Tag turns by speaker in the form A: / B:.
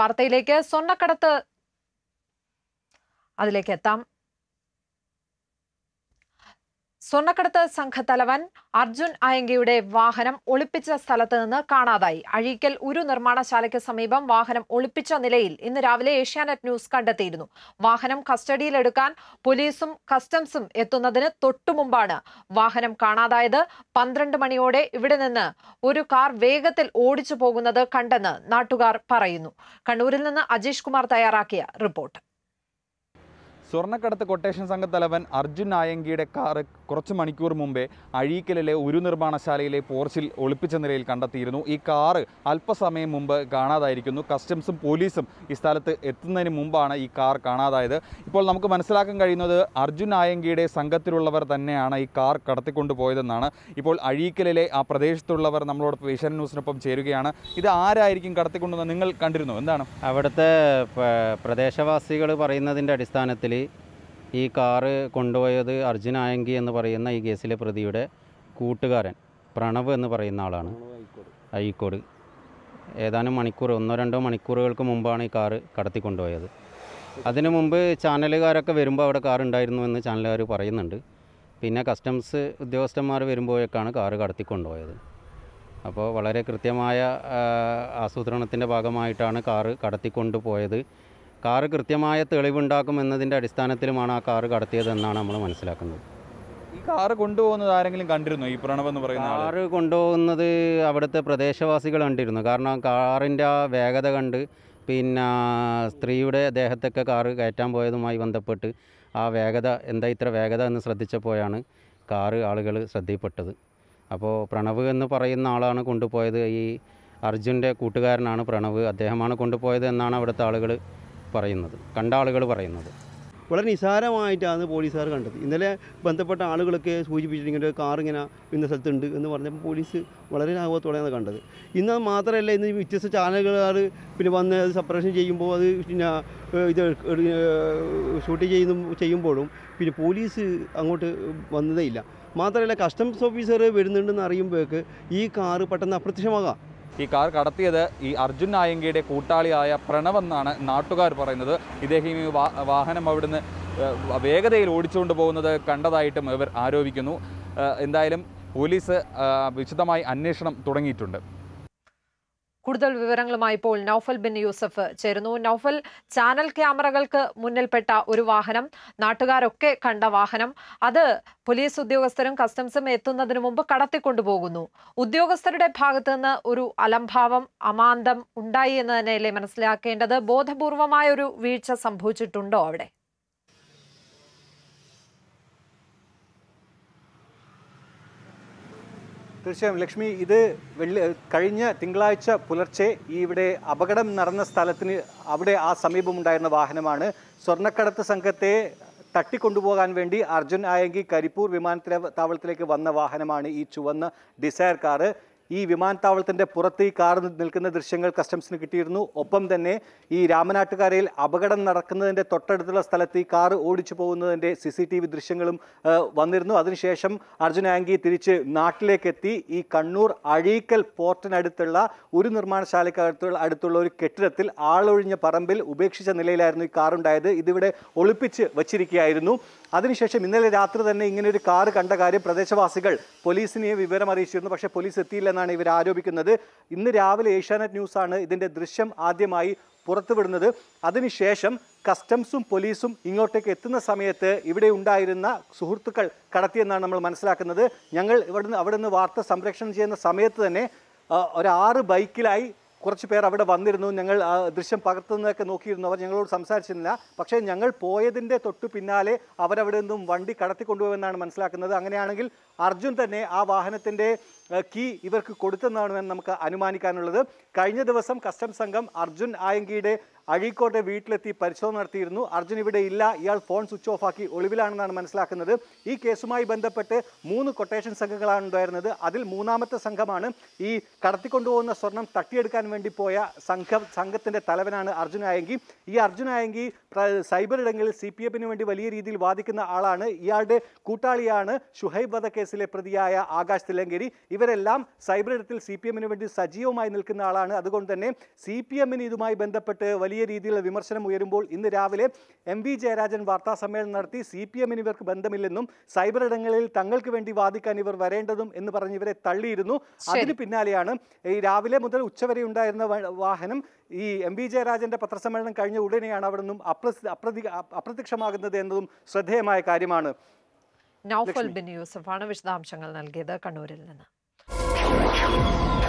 A: മറ്റു വാർത്തയിലേക്ക് സ്വർണ്ണക്കടത്ത് അതിലേക്ക് എത്താം സ്വർണ്ണക്കടത്ത് സംഘത്തലവൻ അർജുൻ അയങ്കയുടെ വാഹനം ഒളിപ്പിച്ച സ്ഥലത്ത് നിന്ന് കാണാതായി അഴീക്കൽ ഉരു നിർമ്മാണശാലയ്ക്ക് സമീപം വാഹനം ഒളിപ്പിച്ച നിലയിൽ ഇന്ന് രാവിലെ ഏഷ്യാനെറ്റ് ന്യൂസ് കണ്ടെത്തിയിരുന്നു വാഹനം കസ്റ്റഡിയിലെടുക്കാൻ പോലീസും കസ്റ്റംസും എത്തുന്നതിന് തൊട്ടുമുമ്പാണ് വാഹനം കാണാതായത് പന്ത്രണ്ട് മണിയോടെ ഇവിടെ നിന്ന് ഒരു കാർ വേഗത്തിൽ ഓടിച്ചു പോകുന്നത് കണ്ടെന്ന് നാട്ടുകാർ പറയുന്നു കണ്ണൂരിൽ നിന്ന് അജീഷ് കുമാർ തയ്യാറാക്കിയ റിപ്പോർട്ട്
B: സ്വർണ്ണക്കടത്ത് കൊട്ടേഷൻ തലവൻ അർജുൻ നായങ്കിയുടെ കാറ് കുറച്ച് മണിക്കൂർ മുമ്പേ അഴീക്കലിലെ ഉരു നിർമ്മാണശാലയിലെ പോർച്ചിൽ ഒളിപ്പിച്ച നിലയിൽ കണ്ടെത്തിയിരുന്നു ഈ കാറ് അല്പസമയം മുമ്പ് കാണാതായിരിക്കുന്നു കസ്റ്റംസും പോലീസും ഈ സ്ഥലത്ത് എത്തുന്നതിന് മുമ്പാണ് ഈ കാർ കാണാതായത് ഇപ്പോൾ നമുക്ക് മനസ്സിലാക്കാൻ കഴിയുന്നത് അർജുൻ നായങ്കിയുടെ സംഘത്തിലുള്ളവർ തന്നെയാണ് ഈ കാർ കടത്തിക്കൊണ്ടുപോയതെന്നാണ് ഇപ്പോൾ അഴീക്കലിലെ ആ പ്രദേശത്തുള്ളവർ നമ്മളോട് ഏഷ്യൻ ന്യൂസിനൊപ്പം ചേരുകയാണ് ഇത് ആരായിരിക്കും കടത്തിക്കൊണ്ടുവന്ന് നിങ്ങൾ കണ്ടിരുന്നു എന്താണ് അവിടുത്തെ പ്രദേശവാസികൾ പറയുന്നതിൻ്റെ അടിസ്ഥാനത്തിൽ ഈ കാറ്
C: കൊണ്ടുപോയത് അർജുൻ ആയങ്കി എന്ന് പറയുന്ന ഈ കേസിലെ പ്രതിയുടെ കൂട്ടുകാരൻ പ്രണവ് എന്ന് പറയുന്ന ആളാണ് അഴീക്കോട് ഏതാനും മണിക്കൂർ ഒന്നോ രണ്ടോ മണിക്കൂറുകൾക്ക് മുമ്പാണ് ഈ കാറ് കടത്തിക്കൊണ്ടുപോയത് അതിനു മുമ്പ് ചാനലുകാരൊക്കെ വരുമ്പോൾ അവിടെ കാർ ഉണ്ടായിരുന്നു എന്ന് ചാനലുകാർ പറയുന്നുണ്ട് പിന്നെ കസ്റ്റംസ് ഉദ്യോഗസ്ഥന്മാർ വരുമ്പോഴേക്കാണ് കാറ് കടത്തിക്കൊണ്ടുപോയത് അപ്പോൾ വളരെ കൃത്യമായ ആസൂത്രണത്തിൻ്റെ ഭാഗമായിട്ടാണ് കാറ് കടത്തിക്കൊണ്ടുപോയത് കാറ് കൃത്യമായ തെളിവുണ്ടാക്കും എന്നതിൻ്റെ അടിസ്ഥാനത്തിലുമാണ് ആ കാറ് കടത്തിയതെന്നാണ് നമ്മൾ മനസ്സിലാക്കുന്നത്
B: ഈ കാറ് കൊണ്ടുപോകുന്നത് ആരെങ്കിലും കണ്ടിരുന്നു ഈ പ്രണവ് എന്ന് പറയുന്ന കാറ്
C: കൊണ്ടുപോകുന്നത് അവിടുത്തെ പ്രദേശവാസികൾ കണ്ടിരുന്നു കാരണം കാറിൻ്റെ ആ വേഗത കണ്ട് പിന്നെ സ്ത്രീയുടെ ദേഹത്തൊക്കെ കാറ് കയറ്റാൻ പോയതുമായി ബന്ധപ്പെട്ട് ആ വേഗത എന്താ ഇത്ര വേഗത എന്ന് ശ്രദ്ധിച്ചപ്പോഴാണ് കാറ് ആളുകൾ ശ്രദ്ധയിൽപ്പെട്ടത് അപ്പോൾ പ്രണവ് എന്ന് പറയുന്ന ആളാണ് കൊണ്ടുപോയത് ഈ അർജുൻ്റെ കൂട്ടുകാരനാണ് പ്രണവ് അദ്ദേഹമാണ് കൊണ്ടുപോയത് എന്നാണ് അവിടുത്തെ ആളുകൾ പറയുന്നത് കണ്ടാളുകൾ പറയുന്നത് വളരെ നിസാരമായിട്ടാണ് പോലീസുകാർ കണ്ടത് ഇന്നലെ ബന്ധപ്പെട്ട ആളുകളൊക്കെ സൂചിപ്പിച്ചിട്ടുണ്ട് ഇങ്ങനെ കാർ ഇങ്ങനെ ഇന്ന സ്ഥലത്തുണ്ട് എന്ന് പറഞ്ഞപ്പോൾ പോലീസ് വളരെ ലാഭത്തോടെയാണ് കണ്ടത് ഇന്ന് മാത്രമല്ല ഇന്ന് വ്യത്യസ്ത ചാനലുകാർ പിന്നെ വന്ന് അത് സപ്പറേഷൻ ചെയ്യുമ്പോൾ അത് പിന്നെ ഇത് ഷൂട്ട് ചെയ്യുന്ന ചെയ്യുമ്പോഴും പിന്നെ പോലീസ് അങ്ങോട്ട് വന്നതേ ഇല്ല മാത്രമല്ല കസ്റ്റംസ് ഓഫീസർ വരുന്നുണ്ടെന്ന് അറിയുമ്പോഴേക്ക്
B: ഈ കാറ് പെട്ടെന്ന് അപ്രത്യക്ഷമാകാം ഈ കാർ കടത്തിയത് ഈ അർജുൻ നായങ്കയുടെ കൂട്ടാളിയായ പ്രണവ് എന്നാണ് നാട്ടുകാർ പറയുന്നത് ഇദ്ദേഹം ഈ വാഹനം അവിടുന്ന് വേഗതയിൽ ഓടിച്ചുകൊണ്ട് പോകുന്നത് കണ്ടതായിട്ടും ഇവർ ആരോപിക്കുന്നു എന്തായാലും പോലീസ് വിശദമായി അന്വേഷണം തുടങ്ങിയിട്ടുണ്ട്
A: കൂടുതൽ വിവരങ്ങളുമായി ഇപ്പോൾ നൌഫൽ ബിൻ യൂസഫ് ചേരുന്നു നൌഫൽ ചാനൽ ക്യാമറകൾക്ക് മുന്നിൽപ്പെട്ട ഒരു വാഹനം നാട്ടുകാരൊക്കെ കണ്ട വാഹനം അത് പോലീസ് ഉദ്യോഗസ്ഥരും കസ്റ്റംസും എത്തുന്നതിന് മുമ്പ് കടത്തിക്കൊണ്ടുപോകുന്നു ഉദ്യോഗസ്ഥരുടെ ഭാഗത്തു നിന്ന് ഒരു അലംഭാവം അമാന്തം ഉണ്ടായി എന്ന് തന്നെയല്ലേ മനസ്സിലാക്കേണ്ടത് ബോധപൂർവമായ ഒരു വീഴ്ച സംഭവിച്ചിട്ടുണ്ടോ അവിടെ
D: തീർച്ചയായും ലക്ഷ്മി ഇത് വെള്ളി കഴിഞ്ഞ തിങ്കളാഴ്ച പുലർച്ചെ ഇവിടെ അപകടം നടന്ന സ്ഥലത്തിന് അവിടെ ആ സമീപമുണ്ടായിരുന്ന വാഹനമാണ് സ്വർണ്ണക്കടത്ത് സംഘത്തെ തട്ടിക്കൊണ്ടുപോകാൻ വേണ്ടി അർജുൻ ആയങ്കി കരിപ്പൂർ വിമാനത്താവളത്തിലേക്ക് വന്ന വാഹനമാണ് ഈ ചുവന്ന ഡിസയർ കാറ് ഈ വിമാനത്താവളത്തിൻ്റെ പുറത്ത് ഈ കാർ നിൽക്കുന്ന ദൃശ്യങ്ങൾ കസ്റ്റംസിന് കിട്ടിയിരുന്നു ഒപ്പം തന്നെ ഈ രാമനാട്ടുകാരയിൽ അപകടം നടക്കുന്നതിൻ്റെ തൊട്ടടുത്തുള്ള സ്ഥലത്ത് ഈ കാർ ഓടിച്ചു പോകുന്നതിൻ്റെ സി സി ടി വി ദൃശ്യങ്ങളും വന്നിരുന്നു അതിനുശേഷം അർജുൻ ആങ്കി തിരിച്ച് നാട്ടിലേക്കെത്തി ഈ കണ്ണൂർ അഴീക്കൽ പോർട്ടിനടുത്തുള്ള ഒരു നിർമ്മാണശാലയ്ക്കകത്തുള്ള അടുത്തുള്ള ഒരു കെട്ടിടത്തിൽ ആളൊഴിഞ്ഞ പറമ്പിൽ ഉപേക്ഷിച്ച നിലയിലായിരുന്നു ഈ കാറുണ്ടായത് ഇതിവിടെ ഒളിപ്പിച്ച് വച്ചിരിക്കുകയായിരുന്നു അതിനുശേഷം ഇന്നലെ രാത്രി തന്നെ ഇങ്ങനെ ഒരു കാർ കണ്ട കാര്യം പ്രദേശവാസികൾ പോലീസിനെ വിവരം അറിയിച്ചിരുന്നു പക്ഷേ പോലീസ് എത്തിയില്ല എന്നാണ് ഇവർ ആരോപിക്കുന്നത് ഇന്ന് രാവിലെ ഏഷ്യാനെറ്റ് ന്യൂസാണ് ഇതിൻ്റെ ദൃശ്യം ആദ്യമായി പുറത്തുവിടുന്നത് അതിനുശേഷം കസ്റ്റംസും പോലീസും ഇങ്ങോട്ടേക്ക് എത്തുന്ന സമയത്ത് ഇവിടെ ഉണ്ടായിരുന്ന സുഹൃത്തുക്കൾ കടത്തിയെന്നാണ് നമ്മൾ മനസ്സിലാക്കുന്നത് ഞങ്ങൾ ഇവിടുന്ന് അവിടെ നിന്ന് വാർത്ത സംപ്രേഷണം ചെയ്യുന്ന സമയത്ത് തന്നെ ഒരാറ് ബൈക്കിലായി കുറച്ച് പേർ അവിടെ വന്നിരുന്നു ഞങ്ങൾ ആ ദൃശ്യം പകർത്തുന്നതൊക്കെ നോക്കിയിരുന്നു അവർ ഞങ്ങളോട് സംസാരിച്ചിരുന്നില്ല പക്ഷേ ഞങ്ങൾ പോയതിൻ്റെ തൊട്ടു പിന്നാലെ അവരവിടെ നിന്നും വണ്ടി കടത്തിക്കൊണ്ടുപോകുമെന്നാണ് മനസ്സിലാക്കുന്നത് അങ്ങനെയാണെങ്കിൽ അർജുൻ തന്നെ ആ വാഹനത്തിൻ്റെ കീ ഇവർക്ക് കൊടുത്തെന്നാണ് നമുക്ക് അനുമാനിക്കാനുള്ളത് കഴിഞ്ഞ ദിവസം കസ്റ്റംസ് സംഘം അർജുൻ ആയങ്കിയുടെ അഴീക്കോട്ടെ വീട്ടിലെത്തി പരിശോധന നടത്തിയിരുന്നു അർജുൻ ഇവിടെ ഇല്ല ഇയാൾ ഫോൺ സ്വിച്ച് ഓഫ് ആക്കി ഒളിവിലാണെന്നാണ് മനസ്സിലാക്കുന്നത് ഈ കേസുമായി ബന്ധപ്പെട്ട് മൂന്ന് കൊട്ടേഷൻ സംഘങ്ങളാണ് ഉണ്ടായിരുന്നത് അതിൽ മൂന്നാമത്തെ സംഘമാണ് ഈ കടത്തിക്കൊണ്ടുപോകുന്ന സ്വർണം തട്ടിയെടുക്കാൻ വേണ്ടി പോയ സംഘം സംഘത്തിൻ്റെ തലവനാണ് അയങ്കി ഈ അയങ്കി സൈബർ ഇടങ്ങളിൽ സി പി എഫിന് വേണ്ടി വലിയ രീതിയിൽ വാദിക്കുന്ന ആളാണ് ഇയാളുടെ കൂട്ടാളിയാണ് ഷുഹൈബ് വധക്കേസിലെ പ്രതിയായ ആകാശ് തിലങ്കേരി ഇവരെല്ലാം സൈബർ ഇടത്തിൽ സി പി എമ്മിന് വേണ്ടി സജീവമായി നിൽക്കുന്ന ആളാണ് അതുകൊണ്ട് തന്നെ സി പി എമ്മിന് ഇതുമായി ബന്ധപ്പെട്ട് വലിയ വലിയ രീതിയിലുള്ള വിമർശനം ഉയരുമ്പോൾ ഇന്ന് രാവിലെ എം വി ജയരാജൻ സമ്മേളനം നടത്തി സി പി എമ്മിന് ഇവർക്ക് ബന്ധമില്ലെന്നും സൈബർ ഇടങ്ങളിൽ തങ്ങൾക്ക് വേണ്ടി വാദിക്കാൻ ഇവർ വരേണ്ടതും എന്ന് പറഞ്ഞ് ഇവരെ തള്ളിയിരുന്നു അതിന് പിന്നാലെയാണ് ഈ രാവിലെ മുതൽ ഉച്ചവരെ ഉണ്ടായിരുന്ന വാഹനം ഈ എം വി ജയരാജന്റെ പത്രസമ്മേളനം കഴിഞ്ഞ ഉടനെയാണ് അവിടെ നിന്നും അപ്രത്യക്ഷമാകുന്നത് എന്നതും ശ്രദ്ധേയമായ കാര്യമാണ്
A: നൗഫൽ ബിൻ യൂസഫാണ് വിശദാംശങ്ങൾ നൽകിയത് കണ്ണൂരിൽ നിന്ന്